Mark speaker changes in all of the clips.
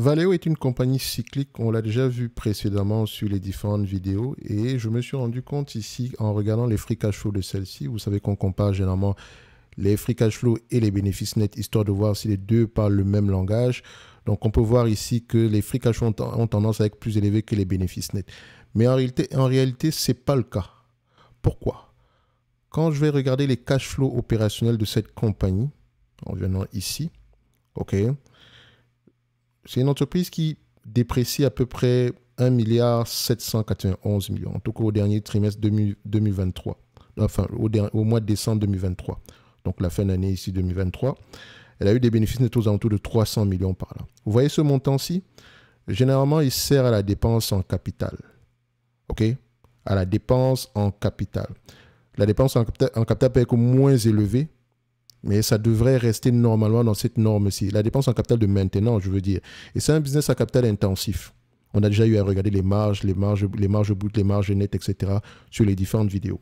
Speaker 1: Valeo est une compagnie cyclique, on l'a déjà vu précédemment sur les différentes vidéos, et je me suis rendu compte ici en regardant les free cash flow de celle-ci, vous savez qu'on compare généralement les free cash flow et les bénéfices nets, histoire de voir si les deux parlent le même langage. Donc on peut voir ici que les free cash flow ont tendance à être plus élevés que les bénéfices nets. Mais en réalité, en réalité ce n'est pas le cas. Pourquoi Quand je vais regarder les cash flows opérationnels de cette compagnie, en venant ici, ok, c'est une entreprise qui déprécie à peu près 1 milliard 791 millions, en tout cas au dernier trimestre 2023, enfin au, mois de décembre 2023, donc la fin d'année ici 2023. Elle a eu des bénéfices nets aux alentours de 300 millions par là. Vous voyez ce montant-ci Généralement, il sert à la dépense en capital. OK À la dépense en capital. La dépense en capital, en capital peut être moins élevée mais ça devrait rester normalement dans cette norme-ci. La dépense en capital de maintenant, je veux dire. Et c'est un business à capital intensif. On a déjà eu à regarder les marges, les marges, les marges brutes, les marges nettes, etc. sur les différentes vidéos.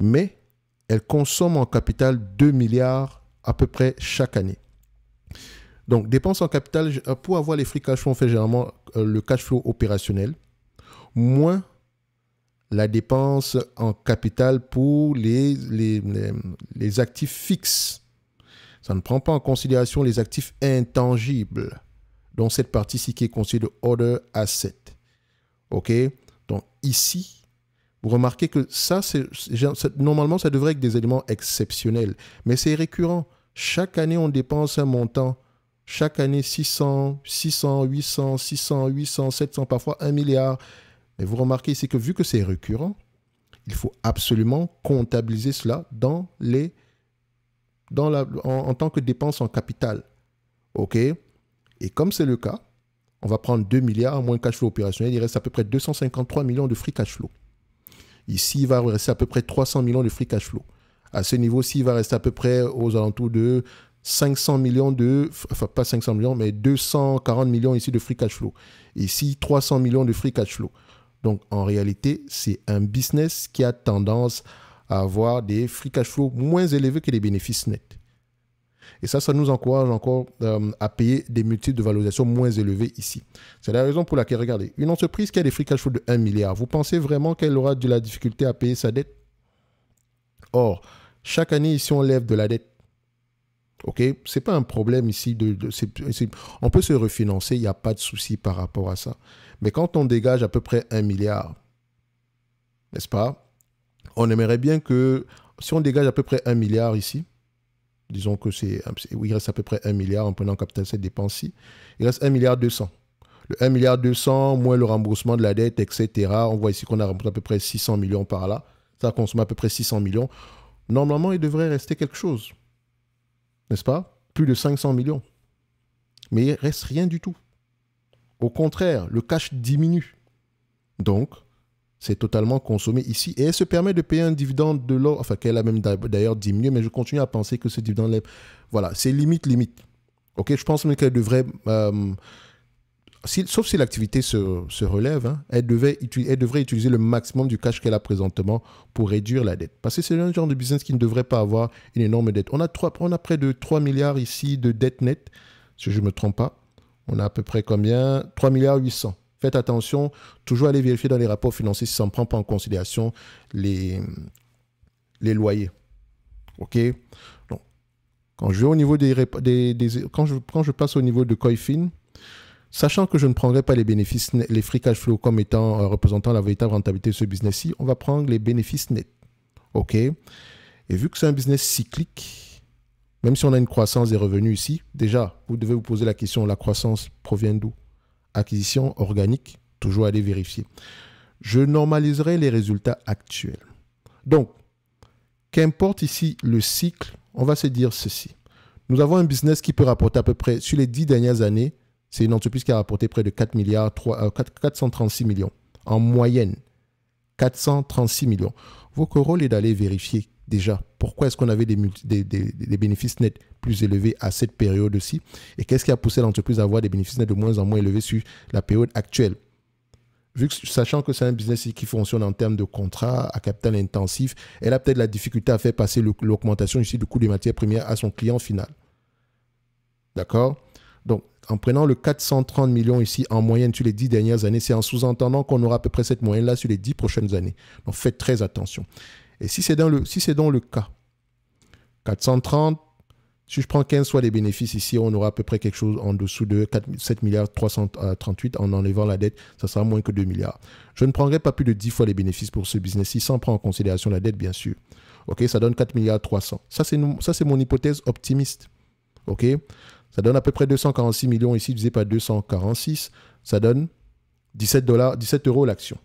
Speaker 1: Mais elle consomme en capital 2 milliards à peu près chaque année. Donc, dépense en capital, pour avoir les free cash flow, on fait généralement euh, le cash flow opérationnel, moins la dépense en capital pour les, les, actifs fixes. Ça ne prend pas en considération les actifs intangibles, dont cette partie-ci qui est considérée de order asset. OK Donc ici, vous remarquez que ça, c'est normalement, ça devrait être des éléments exceptionnels, mais c'est récurrent. Chaque année, on dépense un montant. Chaque année, 600, 600, 800, 600, 800, 700, parfois 1 milliard. Mais vous remarquez ici que vu que c'est récurrent, il faut absolument comptabiliser cela dans les, dans la, en, tant que dépense en capital. OK Et comme c'est le cas, on va prendre 2 milliards moins cash flow opérationnel. Il reste à peu près 253 millions de free cash flow. Ici, il va rester à peu près 300 millions de free cash flow. À ce niveau-ci, il va rester à peu près aux alentours de 500 millions de, enfin pas 500 millions, mais 240 millions ici de free cash flow. Ici, 300 millions de free cash flow. Donc en réalité, c'est un business qui a tendance à avoir des free cash flow moins élevés que les bénéfices nets. Et ça, ça nous encourage encore euh, à payer des multiples de valorisation moins élevés ici. C'est la raison pour laquelle, regardez, une entreprise qui a des free cash flow de 1 milliard, vous pensez vraiment qu'elle aura de la difficulté à payer sa dette Or, chaque année, ici, on lève de la dette. OK Ce n'est pas un problème ici. on peut se refinancer, il n'y a pas de souci par rapport à ça. Mais quand on dégage à peu près un milliard, n'est-ce pas On aimerait bien que, si on dégage à peu près un milliard ici, disons que c'est, il reste à peu près un milliard en prenant en capital cette dépense-ci, il reste 1 milliard 200. Le 1 milliard 200, moins le remboursement de la dette, etc. On voit ici qu'on a remboursé à peu près 600 millions par là. Ça consomme à peu près 600 millions. Normalement, il devrait rester quelque chose n'est-ce pas Plus de 500 millions. Mais il reste rien du tout. Au contraire, le cash diminue. Donc, c'est totalement consommé ici. Et elle se permet de payer un dividende de l'or, enfin qu'elle a même d'ailleurs diminué, mais je continue à penser que ce dividende, voilà, c'est limite, limite. Ok, je pense même qu'elle devrait euh, sauf si l'activité se, relève, hein, elle, devait, elle devrait utiliser le maximum du cash qu'elle a présentement pour réduire la dette. Parce que c'est le genre de business qui ne devrait pas avoir une énorme dette. On a, on a près de 3 milliards ici de dette nette, si je ne me trompe pas. On a à peu près combien 3 milliards 800. Faites attention, toujours aller vérifier dans les rapports financiers si ça ne prend pas en considération les, les loyers. OK Donc, quand je, vais au niveau des, des, quand, je, quand je passe au niveau de Coifin, Sachant que je ne prendrai pas les bénéfices, les free cash flow comme étant euh, représentant la véritable rentabilité de ce business-ci, on va prendre les bénéfices nets. OK Et vu que c'est un business cyclique, même si on a une croissance des revenus ici, déjà, vous devez vous poser la question, la croissance provient d'où Acquisition organique, toujours aller vérifier. Je normaliserai les résultats actuels. Donc, qu'importe ici le cycle, on va se dire ceci. Nous avons un business qui peut rapporter à peu près, sur les dix dernières années, c'est une entreprise qui a rapporté près de 4 milliards, 436 euh, millions. En moyenne, 436 millions. Votre rôle est d'aller vérifier déjà pourquoi est-ce qu'on avait des, bénéfices nets plus élevés à cette période-ci et qu'est-ce qui a poussé l'entreprise à avoir des bénéfices nets de moins en moins élevés sur la période actuelle. Vu sachant que c'est un business qui fonctionne en termes de contrat à capital intensif, elle a peut-être la difficulté à faire passer l'augmentation ici du coût des matières premières à son client final. D'accord donc, en prenant le 430 millions ici en moyenne sur les 10 dernières années, c'est en sous-entendant qu'on aura à peu près cette moyenne-là sur les 10 prochaines années. Donc, faites très attention. Et si c'est dans, le, si le cas, 430, si je prends 15 fois les bénéfices ici, on aura à peu près quelque chose en dessous de 4, 7 milliards 338 euh, en enlevant la dette, ça sera moins que 2 milliards. Je ne prendrai pas plus de 10 fois les bénéfices pour ce business-ci sans prendre en considération la dette, bien sûr. OK, ça donne 4 milliards 300. Ça, c'est mon hypothèse optimiste. OK ça donne à peu près 246 millions ici, divisé par 246, ça donne 17, dollars, 17 euros l'action.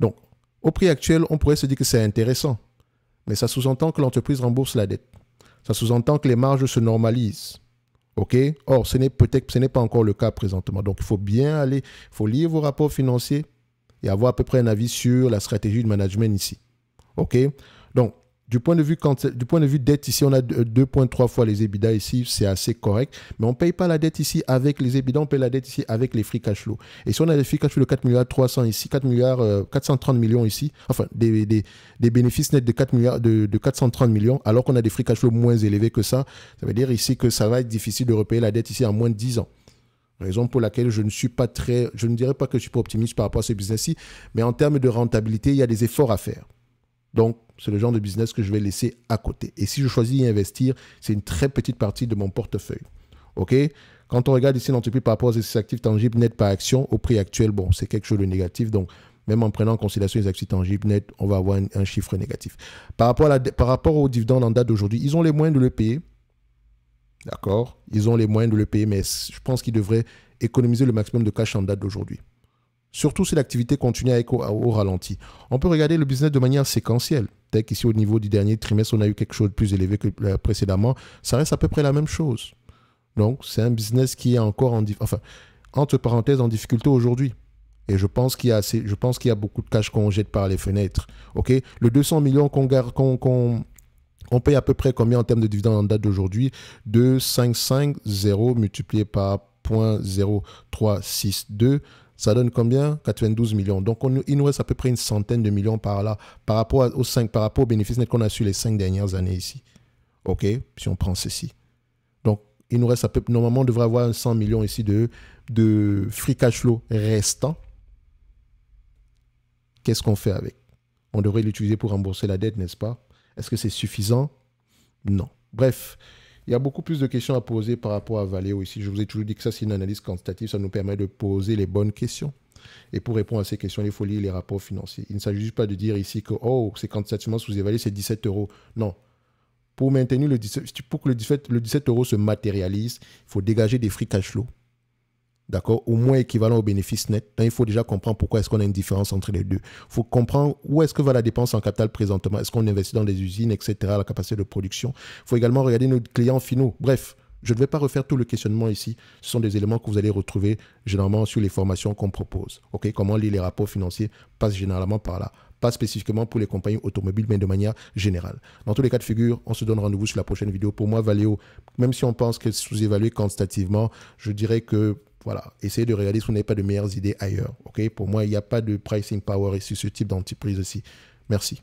Speaker 1: Donc, au prix actuel, on pourrait se dire que c'est intéressant, mais ça sous-entend que l'entreprise rembourse la dette. Ça sous-entend que les marges se normalisent. OK Or, ce n'est peut-être ce n'est pas encore le cas présentement. Donc, il faut bien aller, il faut lire vos rapports financiers et avoir à peu près un avis sur la stratégie de management ici. OK Donc, du point de vue, du point de vue dette, ici, on a 2,3 fois les EBITDA ici, c'est assez correct. Mais on ne paye pas la dette ici avec les EBITDA, on paye la dette ici avec les free cash flow. Et si on a des free cash flow de 4 milliards 300 ici, 4 milliards 430 euh, millions ici, enfin, des, bénéfices nets de 4 milliards, de, 430 millions, alors qu'on a des free cash flow moins élevés que ça, ça veut dire ici que ça va être difficile de repayer la dette ici en moins de 10 ans. Raison pour laquelle je ne suis pas très, je ne dirais pas que je suis pas optimiste par rapport à ce business-ci, mais en termes de rentabilité, il y a des efforts à faire. Donc, c'est le genre de business que je vais laisser à côté. Et si je choisis d'y investir, c'est une très petite partie de mon portefeuille. OK Quand on regarde ici l'entreprise par rapport à ses actifs tangibles nets par action, au prix actuel, bon, c'est quelque chose de négatif. Donc, même en prenant en considération les actifs tangibles nets, on va avoir un, chiffre négatif. Par rapport, à par rapport aux dividendes en date d'aujourd'hui, ils ont les moyens de le payer. D'accord Ils ont les moyens de le payer, mais je pense qu'ils devraient économiser le maximum de cash en date d'aujourd'hui surtout si l'activité continue à écho au ralenti. On peut regarder le business de manière séquentielle. Dès qu'ici, au niveau du dernier trimestre, on a eu quelque chose de plus élevé que précédemment. Ça reste à peu près la même chose. Donc, c'est un business qui est encore en, enfin, entre parenthèses, en difficulté aujourd'hui. Et je pense qu'il y a assez, je pense qu'il y a beaucoup de cash qu'on jette par les fenêtres. Ok, le 200 millions qu'on garde, on paye à peu près combien en termes de dividendes en date d'aujourd'hui 2,550 multiplié par 0.0362 ça donne combien 92 millions. Donc, on, il nous reste à peu près une centaine de millions par là, par rapport aux, 5 par rapport aux bénéfices nets qu'on a su les cinq dernières années ici. OK Si on prend ceci. Donc, il nous reste à peu près, normalement, on devrait avoir 100 millions ici de, de free cash flow restant. Qu'est-ce qu'on fait avec On devrait l'utiliser pour rembourser la dette, n'est-ce pas Est-ce que c'est suffisant Non. Bref, il y a beaucoup plus de questions à poser par rapport à Valéo ici. Je vous ai toujours dit que ça, c'est une analyse quantitative. Ça nous permet de poser les bonnes questions. Et pour répondre à ces questions, il faut lire les rapports financiers. Il ne s'agit pas de dire ici que, oh, c'est quantitativement sous-évalué, c'est 17 euros. Non. Pour maintenir le 17, pour que le 17, le 17 euros se matérialise, il faut dégager des free cash flow d'accord, au moins équivalent au bénéfice net. il faut déjà comprendre pourquoi est-ce qu'on a une différence entre les deux. Il faut comprendre où est-ce que va la dépense en capital présentement. Est-ce qu'on investit dans des usines, etc., la capacité de production. Il faut également regarder nos clients finaux. Bref, je ne vais pas refaire tout le questionnement ici. Ce sont des éléments que vous allez retrouver généralement sur les formations qu'on propose. Ok, comment lire les rapports financiers passe généralement par là. Pas spécifiquement pour les compagnies automobiles, mais de manière générale. Dans tous les cas de figure, on se donne rendez-vous sur la prochaine vidéo. Pour moi, Valeo, même si on pense qu'elle est sous évaluée quantitativement, je dirais que voilà, essayez de regarder si vous n'avez pas de meilleures idées ailleurs. ok Pour moi, il n'y a pas de pricing power ici, ce type d'entreprise aussi. Merci.